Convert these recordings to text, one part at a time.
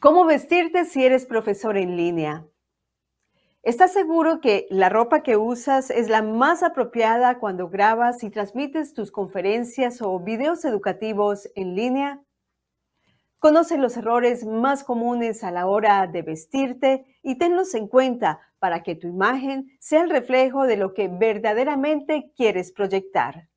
¿Cómo vestirte si eres profesor en línea? ¿Estás seguro que la ropa que usas es la más apropiada cuando grabas y transmites tus conferencias o videos educativos en línea? Conoce los errores más comunes a la hora de vestirte y tenlos en cuenta para que tu imagen sea el reflejo de lo que verdaderamente quieres proyectar.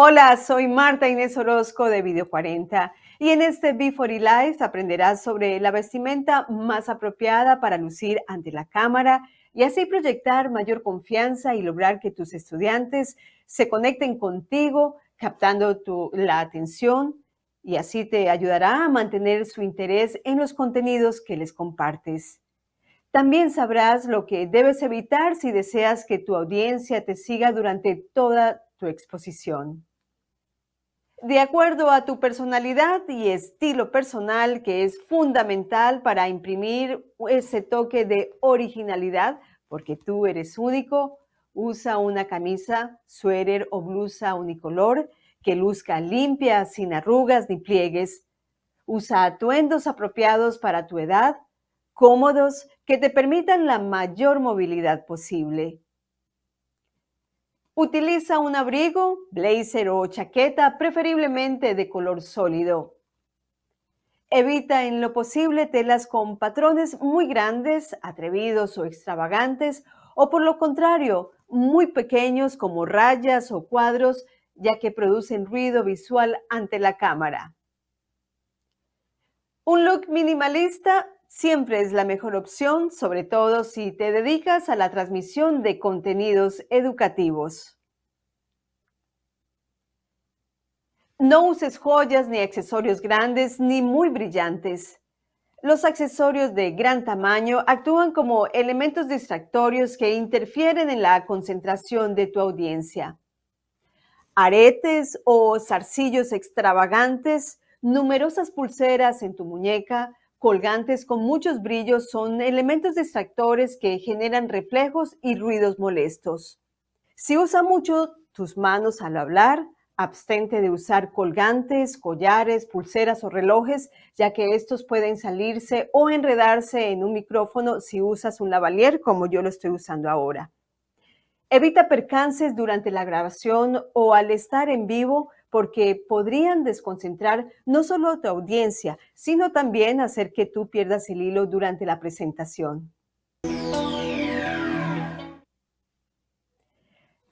Hola, soy Marta Inés Orozco de Video 40 y en este Before Live aprenderás sobre la vestimenta más apropiada para lucir ante la cámara y así proyectar mayor confianza y lograr que tus estudiantes se conecten contigo, captando tu, la atención y así te ayudará a mantener su interés en los contenidos que les compartes. También sabrás lo que debes evitar si deseas que tu audiencia te siga durante toda tu exposición de acuerdo a tu personalidad y estilo personal que es fundamental para imprimir ese toque de originalidad, porque tú eres único, usa una camisa, suéter o blusa unicolor que luzca limpia, sin arrugas ni pliegues. Usa atuendos apropiados para tu edad, cómodos, que te permitan la mayor movilidad posible. Utiliza un abrigo, blazer o chaqueta, preferiblemente de color sólido. Evita en lo posible telas con patrones muy grandes, atrevidos o extravagantes, o por lo contrario, muy pequeños como rayas o cuadros, ya que producen ruido visual ante la cámara. Un look minimalista siempre es la mejor opción, sobre todo si te dedicas a la transmisión de contenidos educativos. No uses joyas ni accesorios grandes ni muy brillantes. Los accesorios de gran tamaño actúan como elementos distractorios que interfieren en la concentración de tu audiencia. Aretes o zarcillos extravagantes, numerosas pulseras en tu muñeca, colgantes con muchos brillos son elementos distractores que generan reflejos y ruidos molestos. Si usa mucho tus manos al hablar, abstente de usar colgantes, collares, pulseras o relojes, ya que estos pueden salirse o enredarse en un micrófono si usas un lavalier como yo lo estoy usando ahora. Evita percances durante la grabación o al estar en vivo porque podrían desconcentrar no solo a tu audiencia, sino también hacer que tú pierdas el hilo durante la presentación.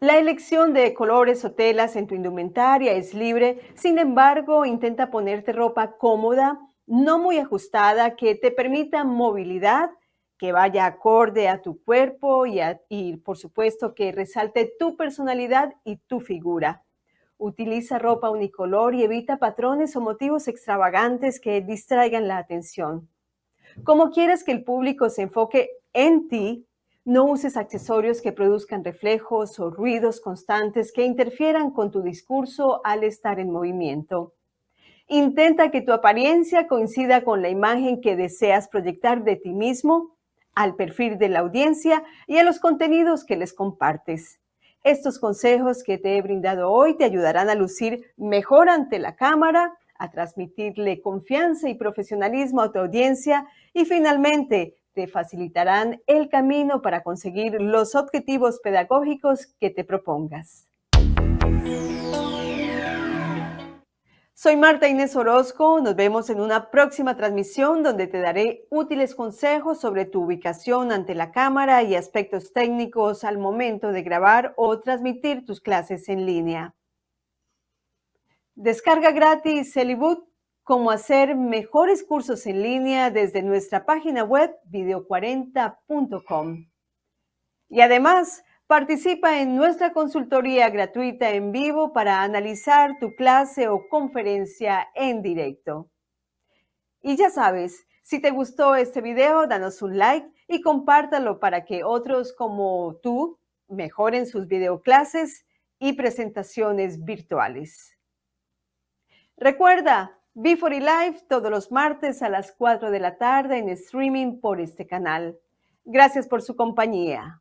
La elección de colores o telas en tu indumentaria es libre, sin embargo, intenta ponerte ropa cómoda, no muy ajustada, que te permita movilidad, que vaya acorde a tu cuerpo y, por supuesto que resalte tu personalidad y tu figura. Utiliza ropa unicolor y evita patrones o motivos extravagantes que distraigan la atención. Como quieres que el público se enfoque en ti, no uses accesorios que produzcan reflejos o ruidos constantes que interfieran con tu discurso al estar en movimiento. Intenta que tu apariencia coincida con la imagen que deseas proyectar de ti mismo, al perfil de la audiencia y a los contenidos que les compartes. Estos consejos que te he brindado hoy te ayudarán a lucir mejor ante la cámara, a transmitirle confianza y profesionalismo a tu audiencia y finalmente te facilitarán el camino para conseguir los objetivos pedagógicos que te propongas. Soy Marta Inés Orozco, nos vemos en una próxima transmisión donde te daré útiles consejos sobre tu ubicación ante la cámara y aspectos técnicos al momento de grabar o transmitir tus clases en línea. Descarga gratis el cómo hacer mejores cursos en línea desde nuestra página web video40.com. Y además, participa en nuestra consultoría gratuita en vivo para analizar tu clase o conferencia en directo. Y ya sabes, si te gustó este video, danos un like y compártalo para que otros como tú mejoren sus videoclases y presentaciones virtuales. Recuerda, Before e Live todos los martes a las 4 de la tarde en streaming por este canal. Gracias por su compañía.